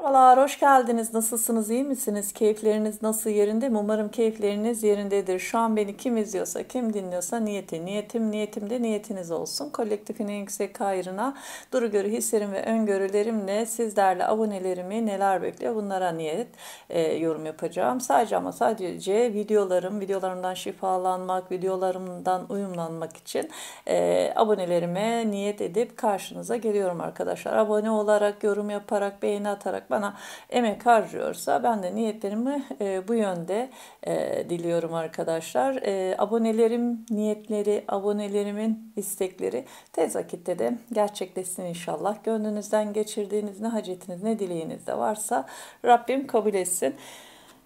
Merhabalar, hoş geldiniz. Nasılsınız, iyi misiniz? Keyifleriniz nasıl yerinde mi? Umarım keyifleriniz yerindedir. Şu an beni kim izliyorsa, kim dinliyorsa niyeti, niyetim, niyetim de niyetiniz olsun. Kolektifin en yüksek hayrına duru görü hislerim ve öngörülerimle sizlerle abonelerimi neler bekliyor bunlara niyet e, yorum yapacağım. Sadece ama sadece videolarım, videolarımdan şifalanmak, videolarımdan uyumlanmak için e, abonelerime niyet edip karşınıza geliyorum arkadaşlar. Abone olarak, yorum yaparak, beğeni atarak olarak bana emek harcıyorsa ben de niyetlerimi e, bu yönde e, diliyorum arkadaşlar. E, abonelerim niyetleri, abonelerimin istekleri tez vakitte de gerçekleşsin inşallah. Gönlünüzden geçirdiğiniz ne hacetiniz ne dileğiniz de varsa Rabbim kabul etsin.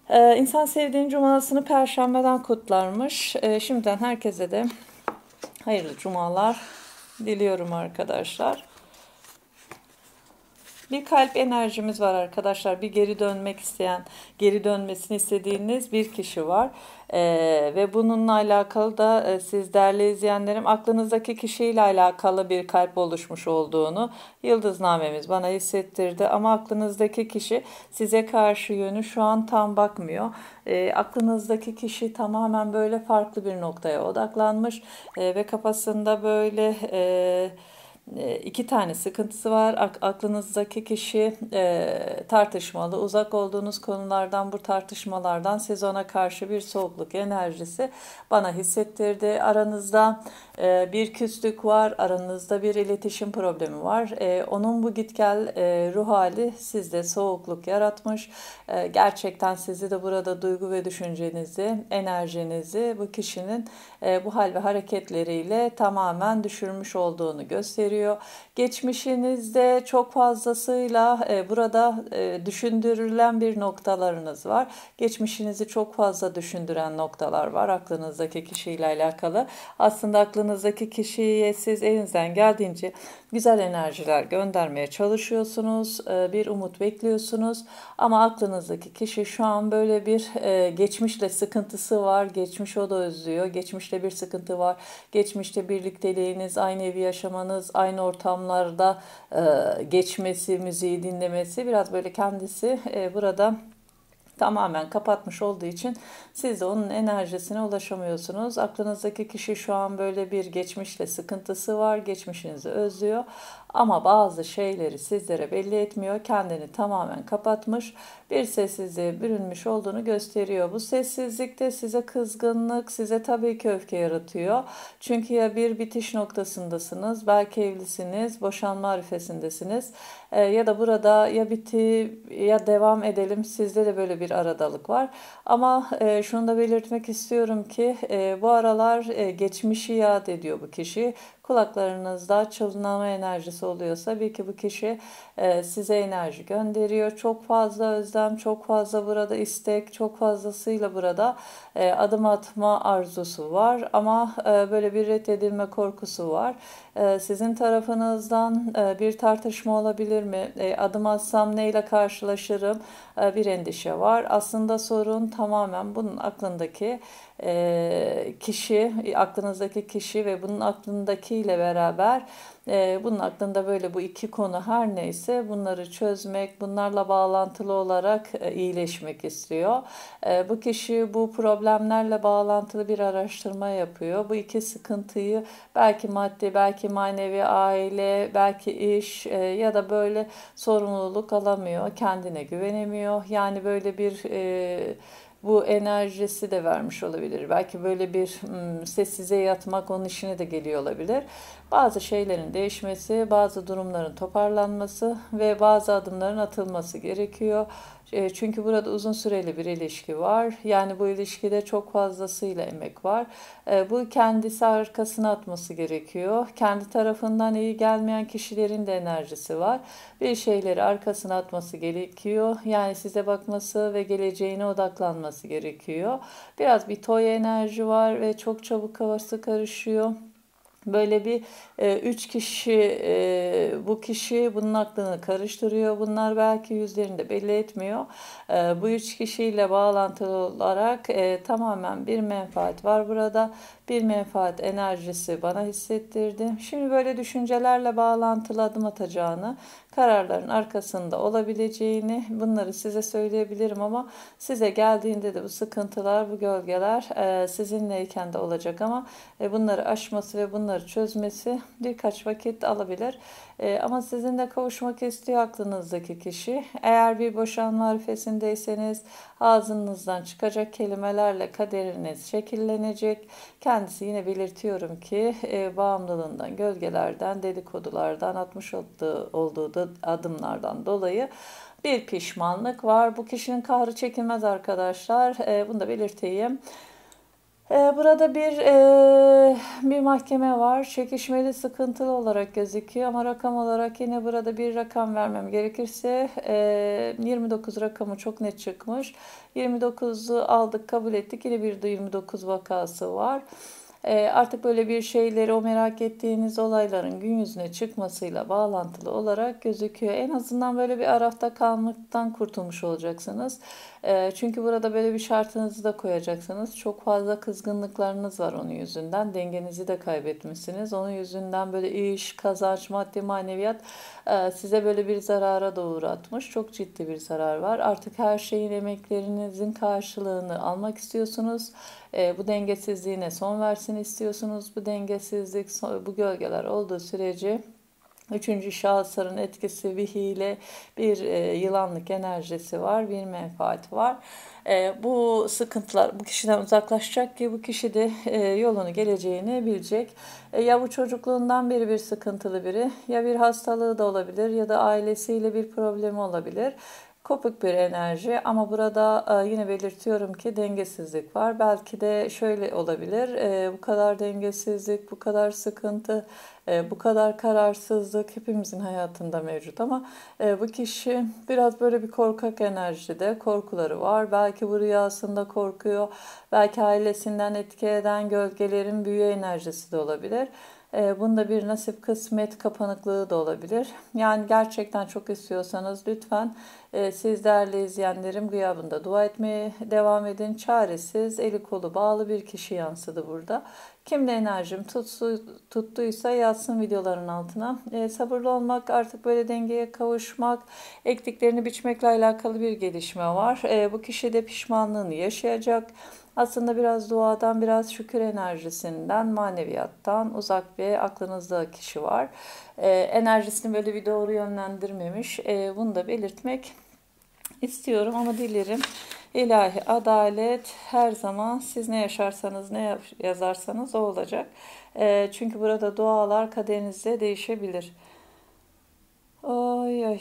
Ee, insan sevdiğin cumasını perşembeden kutlarmış. Ee, şimdiden herkese de hayırlı cumalar diliyorum arkadaşlar. Bir kalp enerjimiz var arkadaşlar. Bir geri dönmek isteyen, geri dönmesini istediğiniz bir kişi var. Ee, ve bununla alakalı da e, siz değerli izleyenlerim aklınızdaki kişiyle alakalı bir kalp oluşmuş olduğunu yıldız namemiz bana hissettirdi. Ama aklınızdaki kişi size karşı yönü şu an tam bakmıyor. E, aklınızdaki kişi tamamen böyle farklı bir noktaya odaklanmış e, ve kafasında böyle... E, ee, iki tane sıkıntısı var. Aklınızdaki kişi e, tartışmalı. Uzak olduğunuz konulardan, bu tartışmalardan sezona karşı bir soğukluk enerjisi bana hissettirdi. Aranızda ee, bir küslük var, aranızda bir iletişim problemi var. Ee, onun bu git gel e, ruh hali sizde soğukluk yaratmış. Ee, gerçekten sizi de burada duygu ve düşüncenizi, enerjinizi bu kişinin e, bu hal ve hareketleriyle tamamen düşürmüş olduğunu gösteriyor. Geçmişinizde çok fazlasıyla e, burada düşündürülen bir noktalarınız var. Geçmişinizi çok fazla düşündüren noktalar var aklınızdaki kişiyle alakalı. Aslında aklınız Yakınınızdaki kişiye siz elinizden geldiğince güzel enerjiler göndermeye çalışıyorsunuz. E, bir umut bekliyorsunuz. Ama aklınızdaki kişi şu an böyle bir e, geçmişle sıkıntısı var. Geçmiş o da özlüyor. Geçmişte bir sıkıntı var. Geçmişte birlikteliğiniz, aynı evi yaşamanız, aynı ortamlarda e, geçmesi, müziği dinlemesi biraz böyle kendisi burada tamamen kapatmış olduğu için siz de onun enerjisine ulaşamıyorsunuz. Aklınızdaki kişi şu an böyle bir geçmişle sıkıntısı var, geçmişinizi özlüyor ama bazı şeyleri sizlere belli etmiyor. Kendini tamamen kapatmış, bir sessizliğe bürünmüş olduğunu gösteriyor. Bu sessizlik de size kızgınlık, size tabii ki öfke yaratıyor. Çünkü ya bir bitiş noktasındasınız, belki evlisiniz, boşanma arifesindesiniz. Ee, ya da burada ya bitti ya devam edelim sizde de böyle bir aradalık var. Ama e, şunu da belirtmek istiyorum ki e, bu aralar e, geçmişi yad ediyor bu kişi kulaklarınızda çınlama enerjisi oluyorsa bir ki bu kişi size enerji gönderiyor. Çok fazla özlem, çok fazla burada istek, çok fazlasıyla burada adım atma arzusu var ama böyle bir reddedilme korkusu var. sizin tarafınızdan bir tartışma olabilir olabilir mi? E, adım atsam neyle karşılaşırım? E, bir endişe var. Aslında sorun tamamen bunun aklındaki e, kişi, aklınızdaki kişi ve bunun aklındakiyle beraber e, bunun aklında böyle bu iki konu her neyse bunları çözmek, bunlarla bağlantılı olarak e, iyileşmek istiyor. E, bu kişi bu problemlerle bağlantılı bir araştırma yapıyor. Bu iki sıkıntıyı belki maddi, belki manevi, aile, belki iş e, ya da böyle sorumluluk alamıyor, kendine güvenemiyor. Yani böyle bir e, bu enerjisi de vermiş olabilir. Belki böyle bir hmm, sessize yatmak onun işine de geliyor olabilir bazı şeylerin değişmesi, bazı durumların toparlanması ve bazı adımların atılması gerekiyor. E, çünkü burada uzun süreli bir ilişki var. Yani bu ilişkide çok fazlasıyla emek var. E, bu kendisi arkasına atması gerekiyor. Kendi tarafından iyi gelmeyen kişilerin de enerjisi var. Bir şeyleri arkasına atması gerekiyor. Yani size bakması ve geleceğine odaklanması gerekiyor. Biraz bir toy enerji var ve çok çabuk kafası karışıyor böyle bir ee, üç kişi e, bu kişi bunun aklını karıştırıyor. Bunlar belki yüzlerini de belli etmiyor. Ee, bu üç kişiyle bağlantılı olarak e, tamamen bir menfaat var burada. Bir menfaat enerjisi bana hissettirdi. Şimdi böyle düşüncelerle bağlantılı adım atacağını, kararların arkasında olabileceğini bunları size söyleyebilirim ama size geldiğinde de bu sıkıntılar, bu gölgeler e, sizinleyken de olacak ama bunları aşması ve bunları çözmesi birkaç vakit alabilir. E, ama sizin de kavuşmak istiyor aklınızdaki kişi. Eğer bir boşanma arifesindeyseniz ağzınızdan çıkacak kelimelerle kaderiniz şekillenecek. Kendisi yine belirtiyorum ki e, bağımlılığından, gölgelerden, dedikodulardan, atmış olduğu, olduğu da, adımlardan dolayı bir pişmanlık var. Bu kişinin kahrı çekilmez arkadaşlar. E, bunu da belirteyim. Ee, burada bir e, bir mahkeme var. Çekişmeli sıkıntılı olarak gözüküyor ama rakam olarak yine burada bir rakam vermem gerekirse 29 e, rakamı çok net çıkmış. 29'u aldık kabul ettik yine bir 29 vakası var. Ee, artık böyle bir şeyleri o merak ettiğiniz olayların gün yüzüne çıkmasıyla bağlantılı olarak gözüküyor. En azından böyle bir arafta kalmaktan kurtulmuş olacaksınız. Ee, çünkü burada böyle bir şartınızı da koyacaksınız. Çok fazla kızgınlıklarınız var onun yüzünden. Dengenizi de kaybetmişsiniz. Onun yüzünden böyle iş, kazanç, maddi maneviyat e, size böyle bir zarara da uğratmış. Çok ciddi bir zarar var. Artık her şeyin emeklerinizin karşılığını almak istiyorsunuz. E, bu dengesizliğine son versin istiyorsunuz. Bu dengesizlik, bu gölgeler olduğu sürece Üçüncü şahısların etkisi bir hile, bir e, yılanlık enerjisi var, bir menfaat var. E, bu sıkıntılar bu kişiden uzaklaşacak ki bu kişi de e, yolunu geleceğini bilecek. E, ya bu çocukluğundan beri bir sıkıntılı biri ya bir hastalığı da olabilir ya da ailesiyle bir problemi olabilir kopuk bir enerji ama burada e, yine belirtiyorum ki dengesizlik var. Belki de şöyle olabilir. E, bu kadar dengesizlik, bu kadar sıkıntı, e, bu kadar kararsızlık hepimizin hayatında mevcut ama bu kişi biraz böyle bir korkak enerjide, korkuları var. Belki bu rüyasında korkuyor. Belki ailesinden etki eden gölgelerin büyü enerjisi de olabilir. Ee, bunda bir nasip kısmet kapanıklığı da olabilir. Yani gerçekten çok istiyorsanız lütfen e, siz değerli izleyenlerim gıyabında dua etmeye devam edin. Çaresiz, eli kolu bağlı bir kişi yansıdı burada. Kimde enerjim tutsu, tuttuysa yatsın videoların altına. E, sabırlı olmak, artık böyle dengeye kavuşmak, ektiklerini biçmekle alakalı bir gelişme var. E, bu kişi de pişmanlığını yaşayacak. Aslında biraz duadan, biraz şükür enerjisinden, maneviyattan uzak bir aklınızda kişi var. E, enerjisini böyle bir doğru yönlendirmemiş. E, bunu da belirtmek istiyorum ama dilerim ilahi adalet her zaman siz ne yaşarsanız ne yazarsanız o olacak. E, çünkü burada dualar kaderinizde değişebilir. Oy ay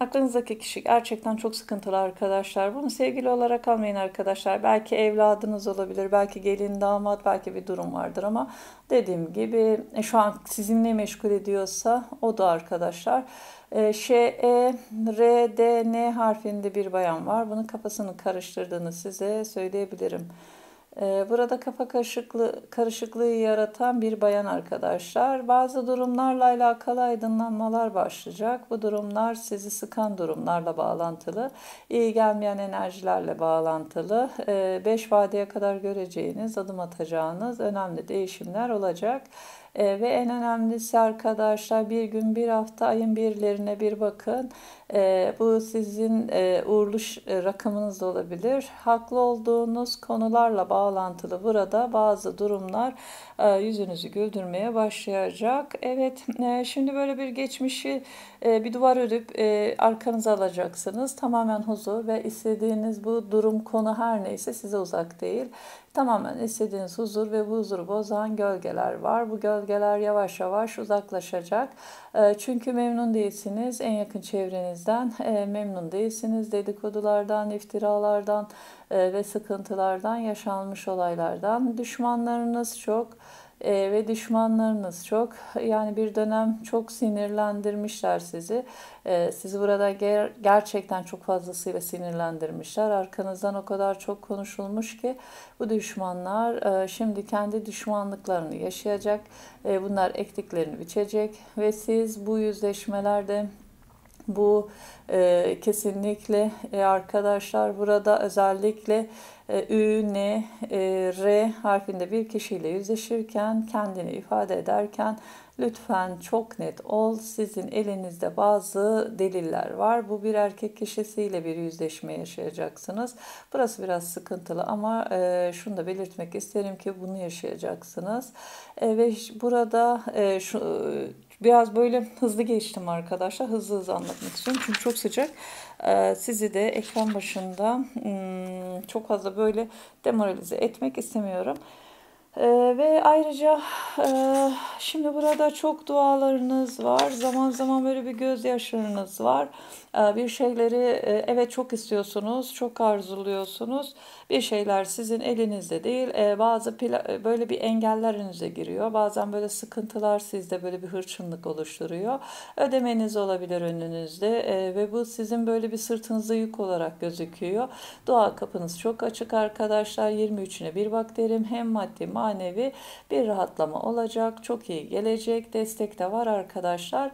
aklınızdaki kişi gerçekten çok sıkıntılı arkadaşlar. Bunu sevgili olarak almayın arkadaşlar. Belki evladınız olabilir, belki gelin, damat, belki bir durum vardır ama dediğim gibi e, şu an sizinle meşgul ediyorsa o da arkadaşlar. E, Ş, E, R, D, N harfinde bir bayan var. Bunun kafasını karıştırdığını size söyleyebilirim. Ee, burada kafa karışıklığı, yaratan bir bayan arkadaşlar. Bazı durumlarla alakalı aydınlanmalar başlayacak. Bu durumlar sizi sıkan durumlarla bağlantılı, iyi gelmeyen enerjilerle bağlantılı. 5 ee, vadeye kadar göreceğiniz, adım atacağınız önemli değişimler olacak. E, ve en önemlisi arkadaşlar bir gün bir hafta ayın birlerine bir bakın. E, bu sizin e, uğurlu e, rakamınız olabilir. Haklı olduğunuz konularla bağlantılı burada bazı durumlar e, yüzünüzü güldürmeye başlayacak. Evet e, şimdi böyle bir geçmişi e, bir duvar örüp e, arkanıza alacaksınız. Tamamen huzur ve istediğiniz bu durum konu her neyse size uzak değil. Tamamen istediğiniz huzur ve bu huzuru bozan gölgeler var. Bu gölgeler gölgeler yavaş yavaş uzaklaşacak. Ee, çünkü memnun değilsiniz en yakın çevrenizden, e, memnun değilsiniz dedikodulardan, iftiralardan e, ve sıkıntılardan, yaşanmış olaylardan. Düşmanlarınız çok e, ve düşmanlarınız çok. Yani bir dönem çok sinirlendirmişler sizi. E, sizi burada ger- gerçekten çok fazlasıyla sinirlendirmişler. Arkanızdan o kadar çok konuşulmuş ki bu düşmanlar e, şimdi kendi düşmanlıklarını yaşayacak. E, bunlar ektiklerini biçecek ve siz bu yüzleşmelerde bu e, kesinlikle e, arkadaşlar burada özellikle e, Ü, N, e, R harfinde bir kişiyle yüzleşirken, kendini ifade ederken lütfen çok net ol. Sizin elinizde bazı deliller var. Bu bir erkek kişisiyle bir yüzleşme yaşayacaksınız. Burası biraz sıkıntılı ama e, şunu da belirtmek isterim ki bunu yaşayacaksınız. E, ve burada e, şu Biraz böyle hızlı geçtim arkadaşlar. Hızlı hızlı anlatmak istiyorum. Çünkü çok sıcak. Ee, sizi de ekran başında hmm, çok fazla böyle demoralize etmek istemiyorum. Ee, ve ayrıca e, şimdi burada çok dualarınız var. Zaman zaman böyle bir gözyaşlarınız var. Ee, bir şeyleri e, evet çok istiyorsunuz, çok arzuluyorsunuz. Bir şeyler sizin elinizde değil. Ee, bazı e, böyle bir engeller önünüze giriyor. Bazen böyle sıkıntılar sizde böyle bir hırçınlık oluşturuyor. Ödemeniz olabilir önünüzde ee, ve bu sizin böyle bir sırtınızda yük olarak gözüküyor. Dua kapınız çok açık arkadaşlar. 23'üne bir bak derim. Hem maddi, maddi manevi bir rahatlama olacak. Çok iyi gelecek. Destek de var arkadaşlar.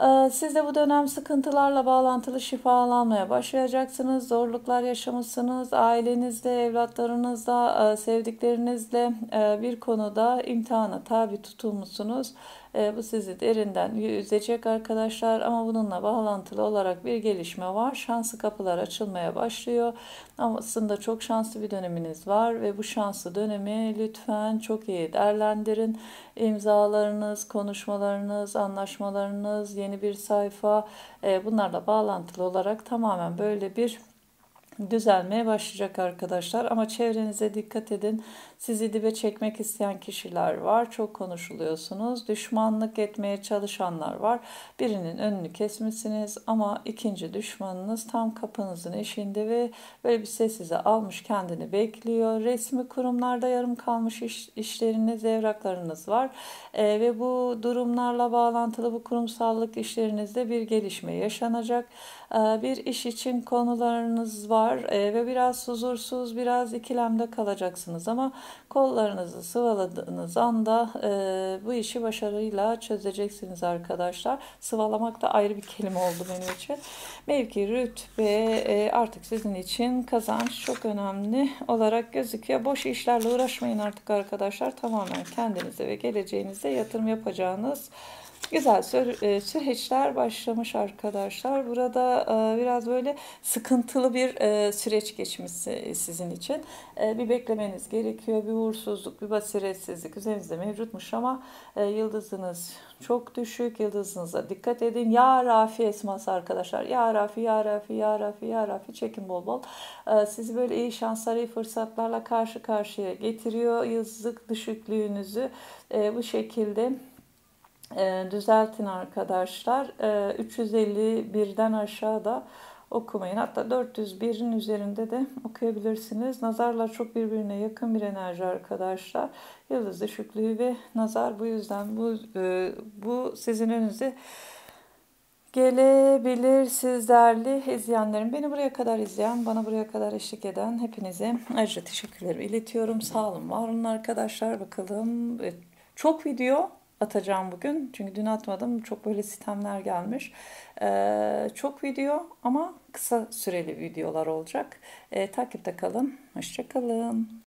Ee, siz de bu dönem sıkıntılarla bağlantılı şifalanmaya başlayacaksınız. Zorluklar yaşamışsınız. Ailenizle, evlatlarınızla, e, sevdiklerinizle e, bir konuda imtihana tabi tutulmuşsunuz. Ee, bu sizi derinden yüzecek arkadaşlar ama bununla bağlantılı olarak bir gelişme var. şansı kapılar açılmaya başlıyor. Ama aslında çok şanslı bir döneminiz var ve bu şanslı dönemi lütfen çok iyi değerlendirin. İmzalarınız, konuşmalarınız, anlaşmalarınız, yeni bir sayfa ee, bunlarla bağlantılı olarak tamamen böyle bir düzelmeye başlayacak arkadaşlar. Ama çevrenize dikkat edin. Sizi dibe çekmek isteyen kişiler var. Çok konuşuluyorsunuz. Düşmanlık etmeye çalışanlar var. Birinin önünü kesmişsiniz ama ikinci düşmanınız tam kapınızın eşinde ve böyle bir sessize almış kendini bekliyor. Resmi kurumlarda yarım kalmış iş, işleriniz, evraklarınız var. E, ve bu durumlarla bağlantılı bu kurumsallık işlerinizde bir gelişme yaşanacak. Ee, bir iş için konularınız var e, ve biraz huzursuz, biraz ikilemde kalacaksınız ama kollarınızı sıvaladığınız anda e, bu işi başarıyla çözeceksiniz arkadaşlar. Sıvalamak da ayrı bir kelime oldu benim için. Mevki, rütbe e, artık sizin için kazanç çok önemli olarak gözüküyor. Boş işlerle uğraşmayın artık arkadaşlar. Tamamen kendinize ve geleceğinize yatırım yapacağınız Güzel sü- e, süreçler başlamış arkadaşlar. Burada e, biraz böyle sıkıntılı bir e, süreç geçmesi sizin için. Bir beklemeniz gerekiyor. Bir uğursuzluk, bir basiretsizlik üzerinizde mevcutmuş ama yıldızınız çok düşük. Yıldızınıza dikkat edin. Ya Rafi esması arkadaşlar. Ya Rafi, Ya Rafi, Ya Rafi, Ya Rafi. Çekin bol bol. Sizi böyle iyi şanslar, iyi fırsatlarla karşı karşıya getiriyor. Yıldızlık düşüklüğünüzü bu şekilde e, düzeltin arkadaşlar. E, ee, 351'den aşağıda okumayın. Hatta 401'in üzerinde de okuyabilirsiniz. Nazarlar çok birbirine yakın bir enerji arkadaşlar. Yıldız düşüklüğü ve nazar bu yüzden bu e, bu sizin önünüze gelebilir sizlerle izleyenlerim. Beni buraya kadar izleyen, bana buraya kadar eşlik eden hepinize ayrıca teşekkürlerimi iletiyorum. Sağ olun, var olun arkadaşlar. Bakalım e, çok video atacağım bugün. Çünkü dün atmadım. Çok böyle sistemler gelmiş. Ee, çok video ama kısa süreli videolar olacak. Ee, takipte kalın. Hoşçakalın.